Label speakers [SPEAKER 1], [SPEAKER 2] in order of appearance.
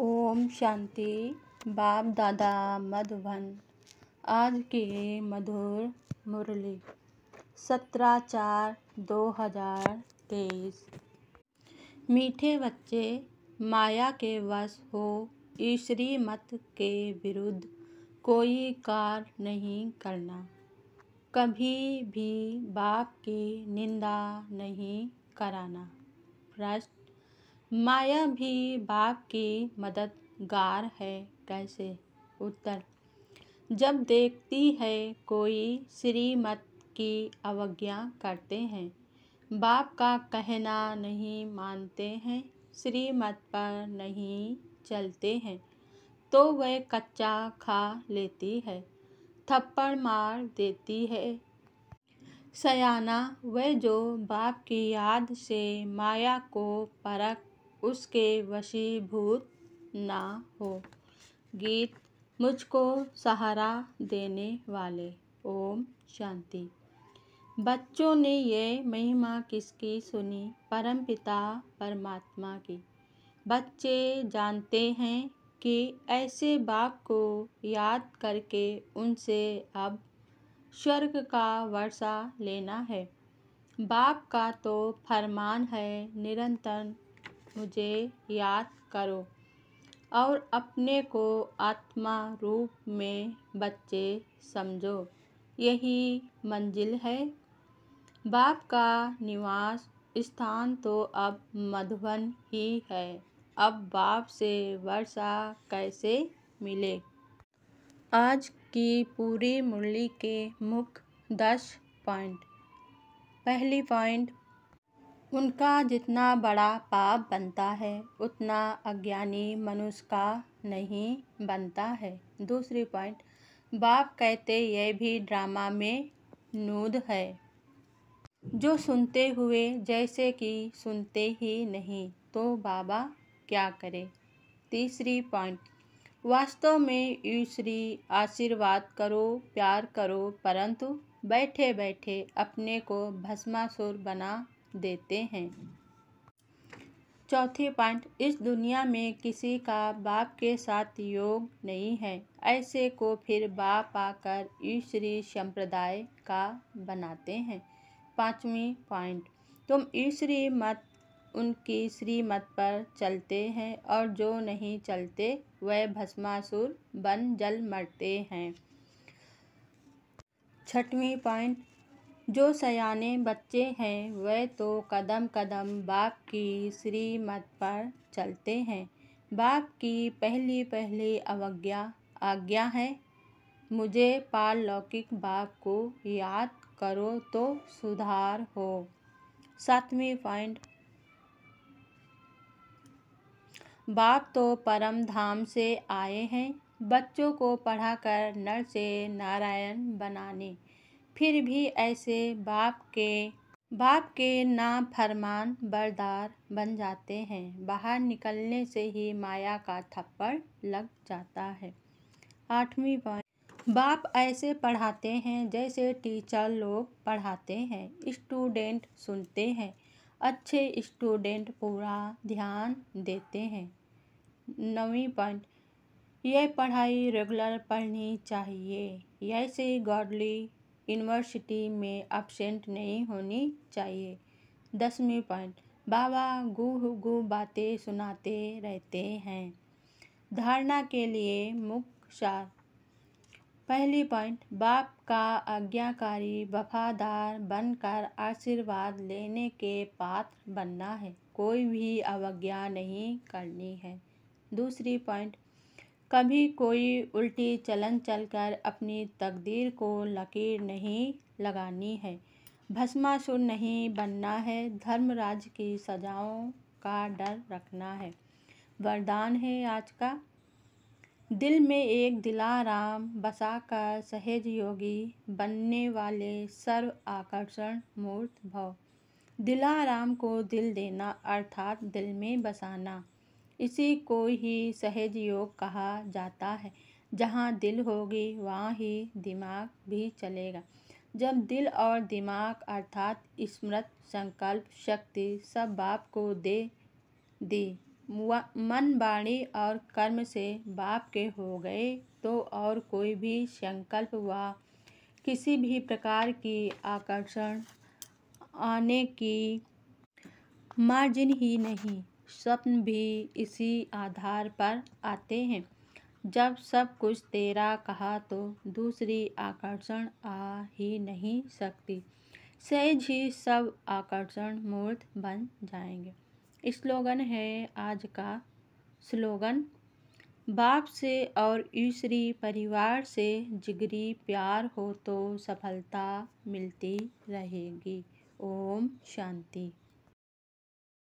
[SPEAKER 1] ओम शांति बाप दादा मधुबन आज के मधुर मुरली सत्रह चार दो हजार तेईस मीठे बच्चे माया के वश हो ईश्वरी मत के विरुद्ध कोई कार्य नहीं करना कभी भी बाप की निंदा नहीं कराना राष्ट्र माया भी बाप की मददगार है कैसे उत्तर जब देखती है कोई श्रीमत की अवज्ञा करते हैं बाप का कहना नहीं मानते हैं श्रीमत पर नहीं चलते हैं तो वह कच्चा खा लेती है थप्पड़ मार देती है सयाना वह जो बाप की याद से माया को परख उसके वशीभूत ना हो गीत मुझको सहारा देने वाले ओम शांति बच्चों ने ये महिमा किसकी सुनी परम पिता परमात्मा की बच्चे जानते हैं कि ऐसे बाप को याद करके उनसे अब स्वर्ग का वर्षा लेना है बाप का तो फरमान है निरंतर मुझे याद करो और अपने को आत्मा रूप में बच्चे समझो यही मंजिल है बाप का निवास स्थान तो अब मधुबन ही है अब बाप से वर्षा कैसे मिले आज की पूरी मुरली के मुख्य दस पॉइंट पहली पॉइंट उनका जितना बड़ा पाप बनता है उतना अज्ञानी मनुष्य का नहीं बनता है दूसरी पॉइंट बाप कहते यह भी ड्रामा में नूद है जो सुनते हुए जैसे कि सुनते ही नहीं तो बाबा क्या करे तीसरी पॉइंट वास्तव में ईश्वरी आशीर्वाद करो प्यार करो परंतु बैठे बैठे अपने को भस्मासुर बना देते हैं चौथी पॉइंट इस दुनिया में किसी का बाप के साथ योग नहीं है ऐसे को फिर बाप आकर ईश्वरी संप्रदाय का बनाते हैं पांचवी पॉइंट तुम ईश्वरी मत उनकी श्री मत पर चलते हैं और जो नहीं चलते वह भस्मासुर बन जल मरते हैं छठवीं पॉइंट जो सयाने बच्चे हैं वे तो कदम कदम बाप की श्रीमत पर चलते हैं बाप की पहली पहली अवज्ञा आज्ञा है मुझे पारलौकिक बाप को याद करो तो सुधार हो सातवीं पॉइंट बाप तो परम धाम से आए हैं बच्चों को पढ़ाकर नर से नारायण बनाने फिर भी ऐसे बाप के बाप के ना फरमान बरदार बन जाते हैं बाहर निकलने से ही माया का थप्पड़ लग जाता है आठवीं पॉइंट बाप ऐसे पढ़ाते हैं जैसे टीचर लोग पढ़ाते हैं स्टूडेंट सुनते हैं अच्छे स्टूडेंट पूरा ध्यान देते हैं नवीं पॉइंट यह पढ़ाई रेगुलर पढ़नी चाहिए ऐसे गॉडली यूनिवर्सिटी में एबसेंट नहीं होनी चाहिए दसवीं पॉइंट बाबा गुह गु बातें सुनाते रहते हैं धारणा के लिए मुख्य सार पहली पॉइंट बाप का आज्ञाकारी वफादार बनकर आशीर्वाद लेने के पात्र बनना है कोई भी अवज्ञा नहीं करनी है दूसरी पॉइंट कभी कोई उल्टी चलन चलकर अपनी तकदीर को लकीर नहीं लगानी है भस्मासुर नहीं बनना है धर्मराज की सजाओं का डर रखना है वरदान है आज का दिल में एक दिलाराम बसा कर सहेज योगी बनने वाले सर्व आकर्षण मूर्त भव दिलाराम को दिल देना अर्थात दिल में बसाना इसी को ही सहज योग कहा जाता है जहाँ दिल होगी वहाँ ही दिमाग भी चलेगा जब दिल और दिमाग अर्थात स्मृत संकल्प शक्ति सब बाप को दे दी मन वाणी और कर्म से बाप के हो गए तो और कोई भी संकल्प व किसी भी प्रकार की आकर्षण आने की मार्जिन ही नहीं स्वप्न भी इसी आधार पर आते हैं जब सब कुछ तेरा कहा तो दूसरी आकर्षण आ ही नहीं सकती सहज ही सब आकर्षण मूर्त बन जाएंगे स्लोगन है आज का स्लोगन बाप से और ईश्वरी परिवार से जिगरी प्यार हो तो सफलता मिलती रहेगी ओम शांति